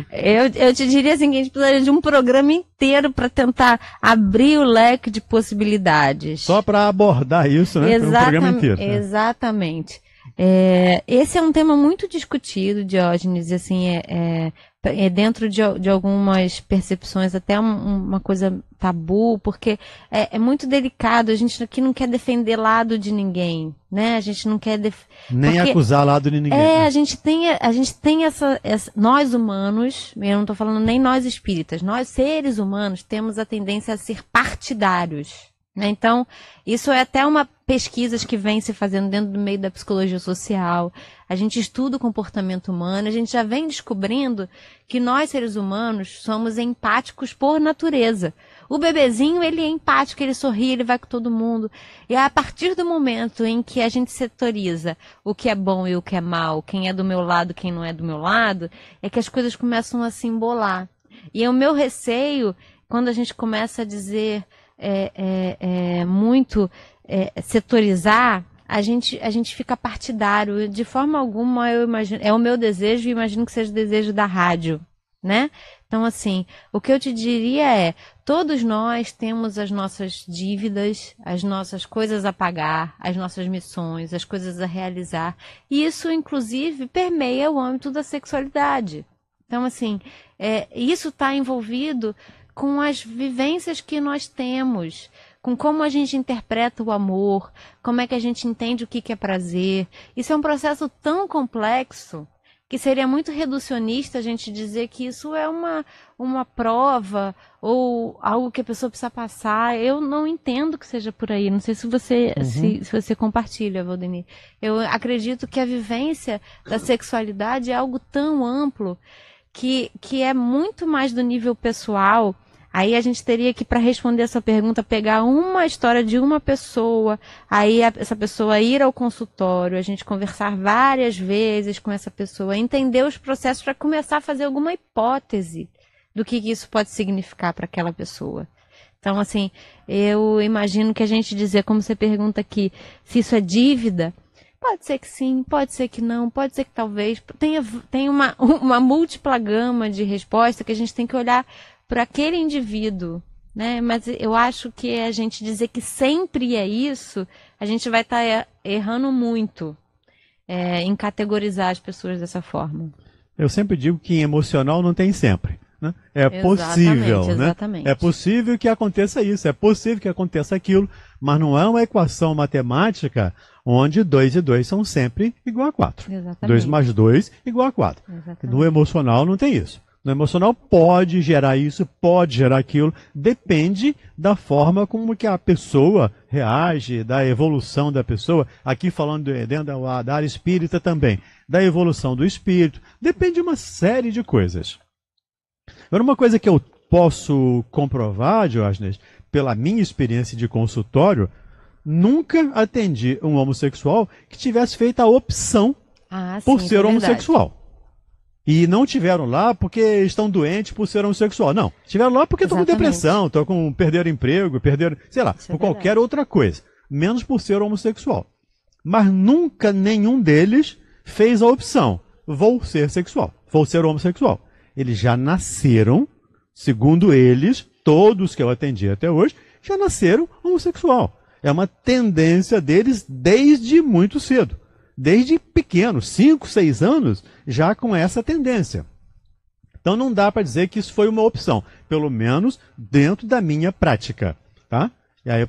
eu, eu te diria assim, que a gente precisaria de um programa inteiro para tentar abrir o leque de possibilidades. Só para abordar isso, né? Exatamente, um programa inteiro. Né? Exatamente. É, esse é um tema muito discutido, Diógenes, assim, é, é, é dentro de, de, algumas percepções até um, uma coisa tabu, porque é, é, muito delicado, a gente aqui não quer defender lado de ninguém, né? A gente não quer... Def... Nem porque, acusar lado de ninguém. É, né? a gente tem, a gente tem essa, essa Nós humanos, eu não estou falando nem nós espíritas, nós seres humanos temos a tendência a ser partidários, né? Então, isso é até uma pesquisa que vem se fazendo dentro do meio da psicologia social. A gente estuda o comportamento humano, a gente já vem descobrindo que nós, seres humanos, somos empáticos por natureza. O bebezinho, ele é empático, ele sorri, ele vai com todo mundo. E a partir do momento em que a gente setoriza o que é bom e o que é mal, quem é do meu lado, quem não é do meu lado, é que as coisas começam a se embolar. E o meu receio, quando a gente começa a dizer é, é, é, muito é, setorizar, a gente, a gente fica partidário. De forma alguma, eu imagino, é o meu desejo e imagino que seja o desejo da rádio, né? Então, assim, o que eu te diria é: todos nós temos as nossas dívidas, as nossas coisas a pagar, as nossas missões, as coisas a realizar. E isso, inclusive, permeia o âmbito da sexualidade. Então, assim, é, isso está envolvido com as vivências que nós temos, com como a gente interpreta o amor, como é que a gente entende o que, que é prazer. Isso é um processo tão complexo que seria muito reducionista a gente dizer que isso é uma, uma prova ou algo que a pessoa precisa passar. Eu não entendo que seja por aí. Não sei se você, uhum. se, se, você compartilha, Valdemir. Eu acredito que a vivência da sexualidade é algo tão amplo que, que é muito mais do nível pessoal. Aí a gente teria que, para responder essa pergunta, pegar uma história de uma pessoa, aí a, essa pessoa ir ao consultório, a gente conversar várias vezes com essa pessoa, entender os processos para começar a fazer alguma hipótese do que, que isso pode significar para aquela pessoa. Então, assim, eu imagino que a gente dizer, como você pergunta aqui, se isso é dívida, Pode ser que sim, pode ser que não, pode ser que talvez. Tem, tem uma, uma múltipla gama de resposta que a gente tem que olhar para aquele indivíduo. Né? Mas eu acho que a gente dizer que sempre é isso, a gente vai estar tá er, errando muito é, em categorizar as pessoas dessa forma. Eu sempre digo que emocional não tem sempre. Né? É exatamente, possível. Exatamente. Né? É possível que aconteça isso, é possível que aconteça aquilo mas não é uma equação matemática onde 2 e 2 são sempre igual a 4. 2 mais 2 igual a 4. No emocional não tem isso. No emocional pode gerar isso, pode gerar aquilo, depende da forma como que a pessoa reage, da evolução da pessoa. Aqui falando dentro da, da área espírita também, da evolução do espírito, depende de uma série de coisas. Agora, uma coisa que eu posso comprovar, Diógenes, pela minha experiência de consultório, nunca atendi um homossexual que tivesse feito a opção ah, por sim, é ser é homossexual. E não tiveram lá porque estão doentes por ser homossexual. Não. Tiveram lá porque estão com depressão, estão com perder emprego, perder, sei lá, Isso é por é qualquer outra coisa. Menos por ser homossexual. Mas nunca nenhum deles fez a opção. Vou ser sexual, vou ser homossexual. Eles já nasceram, segundo eles, todos que eu atendi até hoje já nasceram homossexual. É uma tendência deles desde muito cedo. Desde pequeno, 5, 6 anos, já com essa tendência. Então não dá para dizer que isso foi uma opção, pelo menos dentro da minha prática, tá? E aí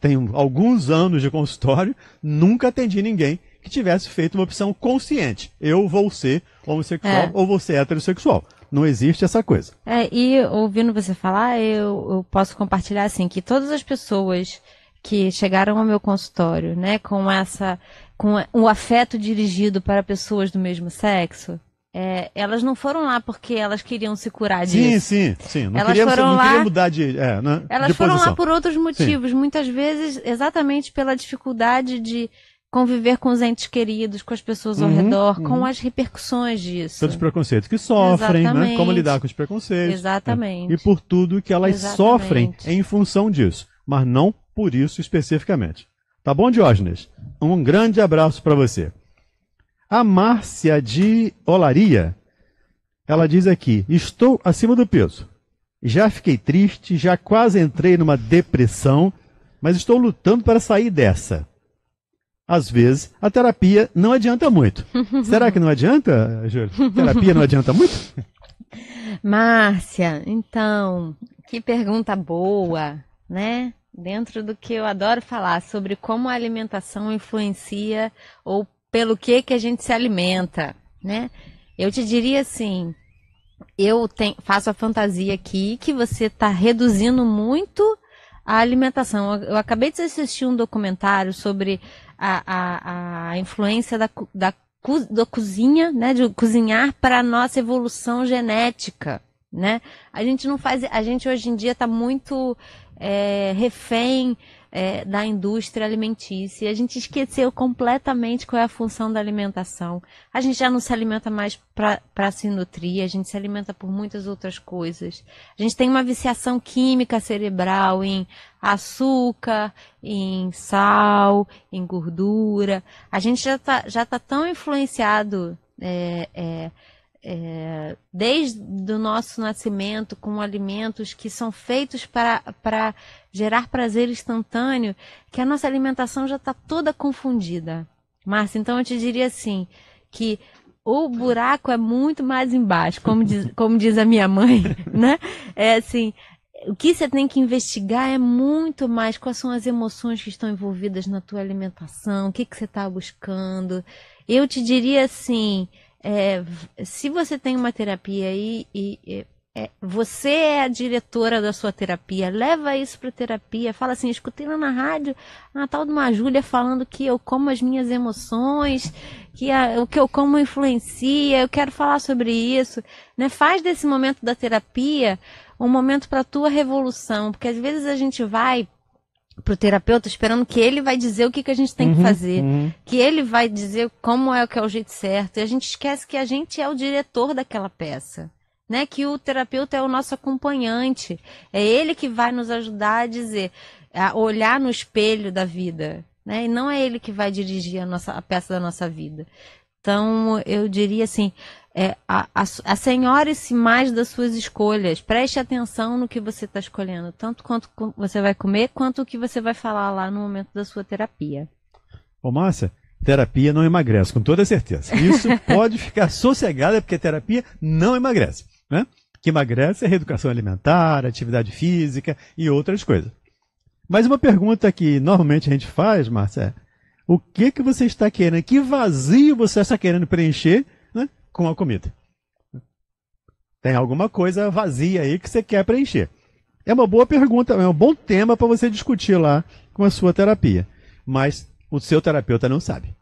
tenho alguns anos de consultório, nunca atendi ninguém que tivesse feito uma opção consciente. Eu vou ser homossexual é. ou vou ser heterossexual. Não existe essa coisa. É, e ouvindo você falar, eu, eu posso compartilhar assim que todas as pessoas que chegaram ao meu consultório, né, com essa, com o afeto dirigido para pessoas do mesmo sexo, é, elas não foram lá porque elas queriam se curar disso. Sim, sim, sim. Não, elas foram não lá, mudar de. É, né, elas de foram posição. lá por outros motivos, sim. muitas vezes exatamente pela dificuldade de conviver com os entes queridos, com as pessoas ao uhum, redor, uhum. com as repercussões disso. Todos os preconceitos que sofrem, Exatamente. né? Como lidar com os preconceitos. Né? Exatamente. Né? E por tudo que elas Exatamente. sofrem em função disso, mas não por isso especificamente. Tá bom, Diógenes? Um grande abraço para você. A Márcia de Olaria, ela diz aqui: Estou acima do peso. Já fiquei triste, já quase entrei numa depressão, mas estou lutando para sair dessa às vezes, a terapia não adianta muito. Será que não adianta, Júlio? Terapia não adianta muito? Márcia, então, que pergunta boa, né? Dentro do que eu adoro falar sobre como a alimentação influencia ou pelo que que a gente se alimenta, né? Eu te diria assim, eu tenho, faço a fantasia aqui que você está reduzindo muito a alimentação. Eu, eu acabei de assistir um documentário sobre a, a, a influência da, da, da cozinha, né, de cozinhar para a nossa evolução genética, né? A gente não faz, a gente hoje em dia está muito é, refém é, da indústria alimentícia. a gente esqueceu completamente qual é a função da alimentação. A gente já não se alimenta mais para se nutrir, a gente se alimenta por muitas outras coisas. A gente tem uma viciação química cerebral em açúcar, em sal, em gordura. A gente já está já tá tão influenciado. É, é, é, desde o nosso nascimento, com alimentos que são feitos para gerar prazer instantâneo, que a nossa alimentação já está toda confundida. Márcia, então eu te diria assim, que o buraco é muito mais embaixo, como diz, como diz a minha mãe, né? É assim, o que você tem que investigar é muito mais quais são as emoções que estão envolvidas na tua alimentação, o que, que você está buscando. Eu te diria assim, é, se você tem uma terapia aí e, e é, você é a diretora da sua terapia, leva isso para terapia, fala assim, escutei lá na rádio a tal de uma Júlia falando que eu como as minhas emoções, que a, o que eu como influencia, eu quero falar sobre isso, né? Faz desse momento da terapia um momento para tua revolução, porque às vezes a gente vai pro terapeuta esperando que ele vai dizer o que, que a gente tem uhum, que fazer, uhum. que ele vai dizer como é o que é o jeito certo. E a gente esquece que a gente é o diretor daquela peça. Né, que o terapeuta é o nosso acompanhante, é ele que vai nos ajudar a dizer, a olhar no espelho da vida, né? E não é ele que vai dirigir a nossa a peça da nossa vida. Então, eu diria assim, é, a, a, assenhore-se mais das suas escolhas. Preste atenção no que você está escolhendo, tanto quanto você vai comer, quanto o que você vai falar lá no momento da sua terapia. Ô, Márcia, terapia não emagrece, com toda certeza. Isso pode ficar sossegada, é porque terapia não emagrece. Né? O que emagrece é reeducação alimentar, atividade física e outras coisas. Mas uma pergunta que normalmente a gente faz, Márcia, é o que, que você está querendo? Que vazio você está querendo preencher com a comida. Tem alguma coisa vazia aí que você quer preencher. É uma boa pergunta, é um bom tema para você discutir lá com a sua terapia. Mas o seu terapeuta não sabe.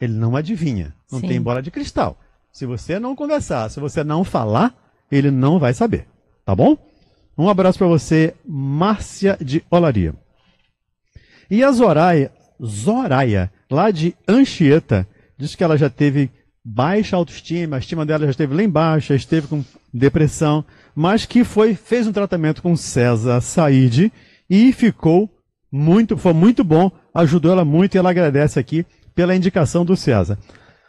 Ele não adivinha. Não Sim. tem bola de cristal. Se você não conversar, se você não falar, ele não vai saber. Tá bom? Um abraço para você, Márcia de Olaria. E a Zoraia, Zoraia, lá de Anchieta, diz que ela já teve baixa autoestima, a estima dela já esteve lá embaixo, já esteve com depressão, mas que foi fez um tratamento com César Said e ficou muito, foi muito bom, ajudou ela muito e ela agradece aqui pela indicação do César.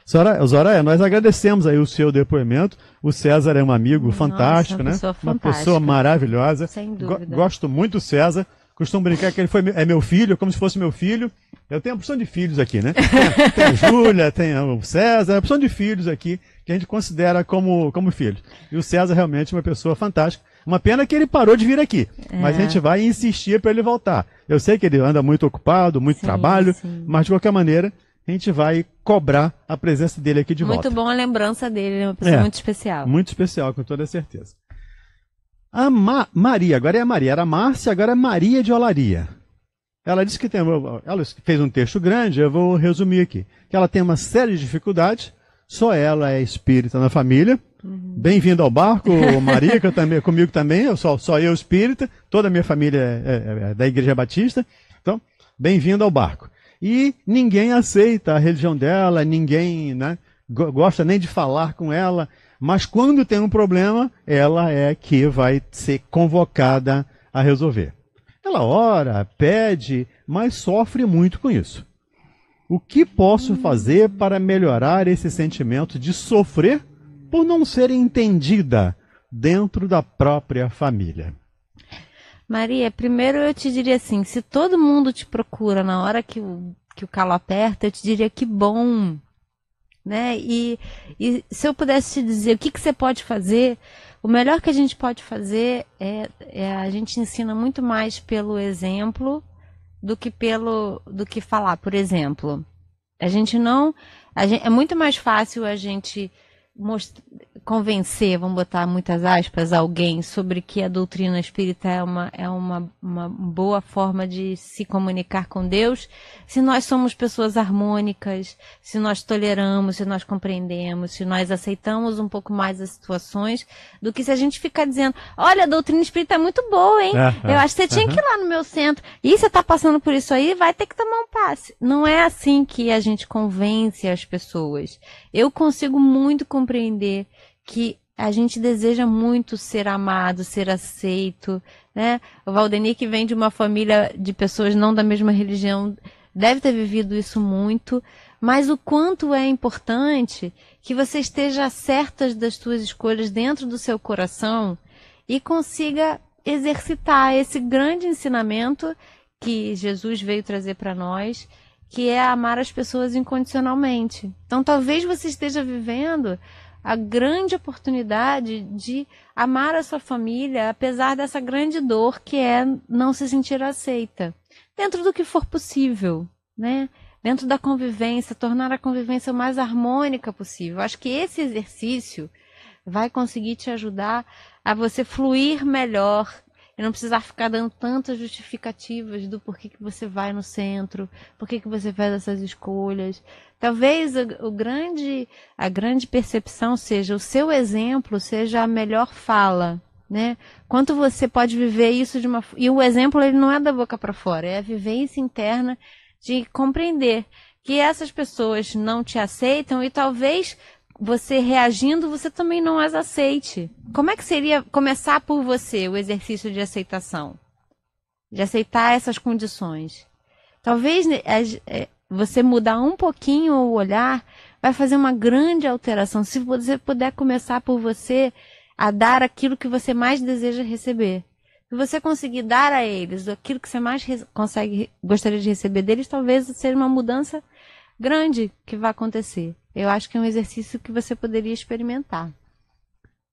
Senhora, Zoraia, é, nós agradecemos aí o seu depoimento. O César é um amigo fantástico, né? uma né? Pessoa fantástica. Uma pessoa maravilhosa. Sem dúvida. Gosto muito do César costumo brincar que ele foi, é meu filho, como se fosse meu filho. Eu tenho uma opção de filhos aqui, né? Tem, tem a Júlia, tem o César, uma opção de filhos aqui, que a gente considera como, como filhos. E o César realmente é uma pessoa fantástica. Uma pena que ele parou de vir aqui, é. mas a é. gente vai insistir para ele voltar. Eu sei que ele anda muito ocupado, muito sim, trabalho, sim. mas de qualquer maneira, a gente vai cobrar a presença dele aqui de muito volta. Muito bom a lembrança dele, é uma pessoa é, muito especial. Muito especial, com toda certeza. A Ma Maria, agora é a Maria, era a Márcia, agora é Maria de Olaria. Ela disse que tem, ela fez um texto grande, eu vou resumir aqui. Que ela tem uma série de dificuldades, só ela é espírita na família. Uhum. Bem-vindo ao barco, Maria, que eu também, comigo também, eu só, só eu espírita, toda a minha família é, é, é da Igreja Batista. Então, bem-vindo ao barco. E ninguém aceita a religião dela, ninguém né, gosta nem de falar com ela. Mas quando tem um problema, ela é que vai ser convocada a resolver. Ela ora, pede, mas sofre muito com isso. O que posso hum. fazer para melhorar esse sentimento de sofrer por não ser entendida dentro da própria família? Maria, primeiro eu te diria assim: se todo mundo te procura na hora que o, que o calo aperta, eu te diria que bom né? E, e se eu pudesse te dizer o que, que você pode fazer, o melhor que a gente pode fazer é, é a gente ensina muito mais pelo exemplo do que pelo do que falar, por exemplo. A gente não. A gente, é muito mais fácil a gente convencer, vamos botar muitas aspas, alguém sobre que a doutrina espírita é, uma, é uma, uma boa forma de se comunicar com Deus, se nós somos pessoas harmônicas, se nós toleramos, se nós compreendemos, se nós aceitamos um pouco mais as situações, do que se a gente ficar dizendo, olha, a doutrina espírita é muito boa, hein? É, é, Eu acho que você tinha que ir lá no meu centro. E você tá passando por isso aí, vai ter que tomar um passe. Não é assim que a gente convence as pessoas. Eu consigo muito compreender que a gente deseja muito ser amado, ser aceito, né? O Valdenir que vem de uma família de pessoas não da mesma religião deve ter vivido isso muito, mas o quanto é importante que você esteja certas das suas escolhas dentro do seu coração e consiga exercitar esse grande ensinamento que Jesus veio trazer para nós que é amar as pessoas incondicionalmente. Então, talvez você esteja vivendo a grande oportunidade de amar a sua família, apesar dessa grande dor que é não se sentir aceita, dentro do que for possível, né? Dentro da convivência, tornar a convivência o mais harmônica possível. Acho que esse exercício vai conseguir te ajudar a você fluir melhor e não precisar ficar dando tantas justificativas do porquê que você vai no centro, porquê que você faz essas escolhas. Talvez o, o grande, a grande percepção seja o seu exemplo seja a melhor fala. Né? Quanto você pode viver isso de uma e o exemplo ele não é da boca para fora, é a vivência interna de compreender que essas pessoas não te aceitam e talvez você reagindo, você também não as aceite. Como é que seria começar por você o exercício de aceitação? De aceitar essas condições. Talvez né, é, é, você mudar um pouquinho o olhar vai fazer uma grande alteração. Se você puder começar por você a dar aquilo que você mais deseja receber. Se você conseguir dar a eles aquilo que você mais consegue, gostaria de receber deles, talvez seja uma mudança grande que vai acontecer eu acho que é um exercício que você poderia experimentar.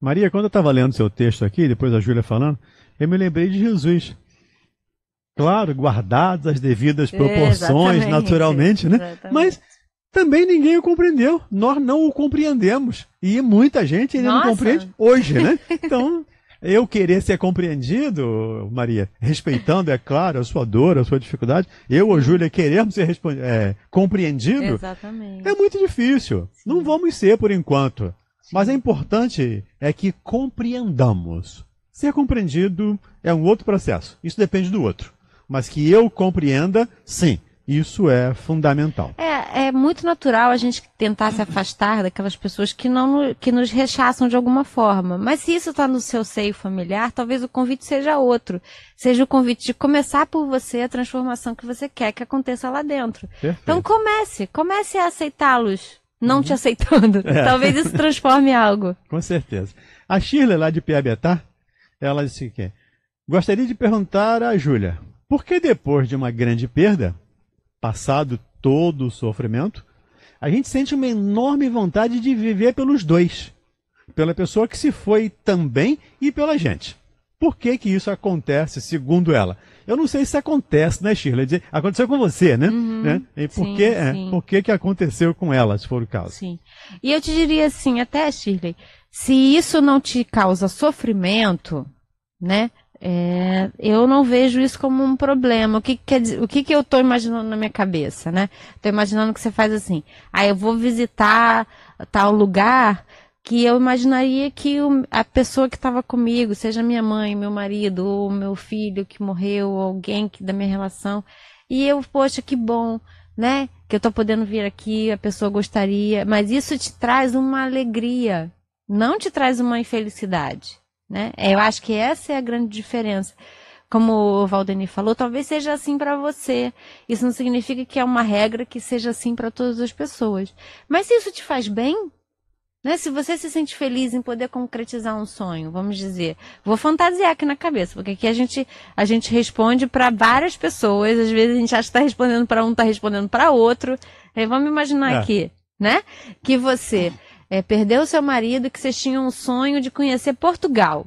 Maria, quando eu estava lendo seu texto aqui, depois a Júlia falando, eu me lembrei de Jesus. Claro, guardados as devidas é, proporções, naturalmente, né? Exatamente. Mas também ninguém o compreendeu. Nós não o compreendemos. E muita gente ainda Nossa. não compreende hoje, né? Então, eu querer ser compreendido, Maria, respeitando, é claro, a sua dor, a sua dificuldade, eu ou Júlia queremos ser é, compreendido, Exatamente. é muito difícil. Não vamos ser por enquanto. Mas é importante é que compreendamos. Ser compreendido é um outro processo. Isso depende do outro. Mas que eu compreenda, sim. Isso é fundamental. É, é muito natural a gente tentar se afastar daquelas pessoas que, não, que nos rechaçam de alguma forma. Mas se isso está no seu seio familiar, talvez o convite seja outro. Seja o convite de começar por você a transformação que você quer que aconteça lá dentro. Perfeito. Então comece, comece a aceitá-los, não uhum. te aceitando. É. Talvez isso transforme algo. Com certeza. A Shirley, lá de Piabetá, ela disse que gostaria de perguntar à Júlia, por que depois de uma grande perda, passado todo o sofrimento, a gente sente uma enorme vontade de viver pelos dois, pela pessoa que se foi também e pela gente. Por que, que isso acontece, segundo ela? Eu não sei se acontece, né, Shirley? Aconteceu com você, né? Uhum, né? E por, sim, que, é, por que, que aconteceu com ela, se for o caso? Sim. E eu te diria assim, até, Shirley, se isso não te causa sofrimento, né? É, eu não vejo isso como um problema. O que, que, dizer, o que, que eu estou imaginando na minha cabeça, né? Estou imaginando que você faz assim. Ah, eu vou visitar tal lugar que eu imaginaria que o, a pessoa que estava comigo, seja minha mãe, meu marido, ou meu filho que morreu, ou alguém que, da minha relação, e eu, poxa, que bom, né? Que eu estou podendo vir aqui, a pessoa gostaria, mas isso te traz uma alegria, não te traz uma infelicidade. Né? É, eu acho que essa é a grande diferença. Como o Valdeni falou, talvez seja assim para você. Isso não significa que é uma regra que seja assim para todas as pessoas. Mas se isso te faz bem, né? Se você se sente feliz em poder concretizar um sonho, vamos dizer, vou fantasiar aqui na cabeça, porque aqui a gente a gente responde para várias pessoas, às vezes a gente acha que está respondendo para um, está respondendo para outro. Aí vamos imaginar é. aqui, né? Que você é, perdeu o seu marido, que vocês tinham um sonho de conhecer Portugal.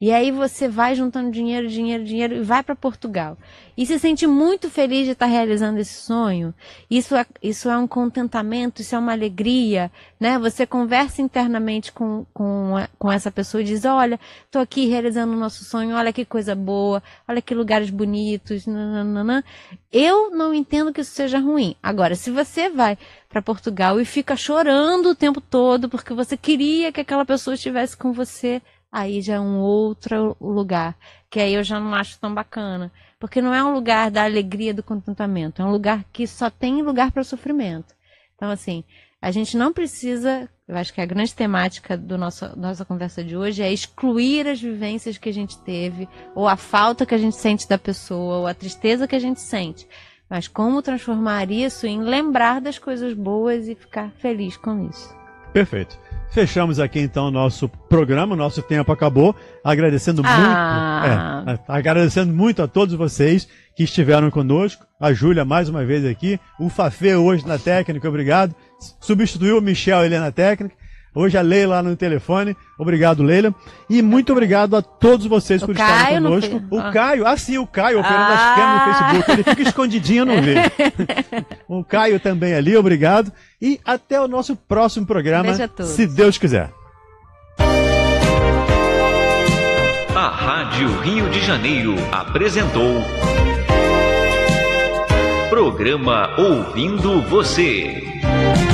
E aí você vai juntando dinheiro, dinheiro, dinheiro e vai para Portugal. E se sente muito feliz de estar realizando esse sonho. Isso é, isso é um contentamento, isso é uma alegria, né? Você conversa internamente com, com, com essa pessoa e diz, olha, estou aqui realizando o nosso sonho, olha que coisa boa, olha que lugares bonitos, nananana. Eu não entendo que isso seja ruim. Agora, se você vai para Portugal e fica chorando o tempo todo porque você queria que aquela pessoa estivesse com você, aí já é um outro lugar, que aí eu já não acho tão bacana, porque não é um lugar da alegria, do contentamento, é um lugar que só tem lugar para o sofrimento. Então, assim, a gente não precisa, eu acho que a grande temática do nosso nossa conversa de hoje é excluir as vivências que a gente teve, ou a falta que a gente sente da pessoa, ou a tristeza que a gente sente. Mas como transformar isso em lembrar das coisas boas e ficar feliz com isso? Perfeito. Fechamos aqui então o nosso programa, nosso tempo acabou. Agradecendo ah. muito, é, agradecendo muito a todos vocês que estiveram conosco. A Júlia mais uma vez aqui, o Fafê hoje na técnica, obrigado. Substituiu o Michel ele é na técnica. Hoje a é Leila no telefone. Obrigado, Leila. E muito obrigado a todos vocês o por Caio estarem conosco. O ah. Caio, ah sim, o Caio, operando ah. as câmeras no ah. Facebook. Ele fica escondidinho, não vê. o Caio também ali, obrigado. E até o nosso próximo programa, se Deus quiser. A Rádio Rio de Janeiro apresentou Programa Ouvindo Você.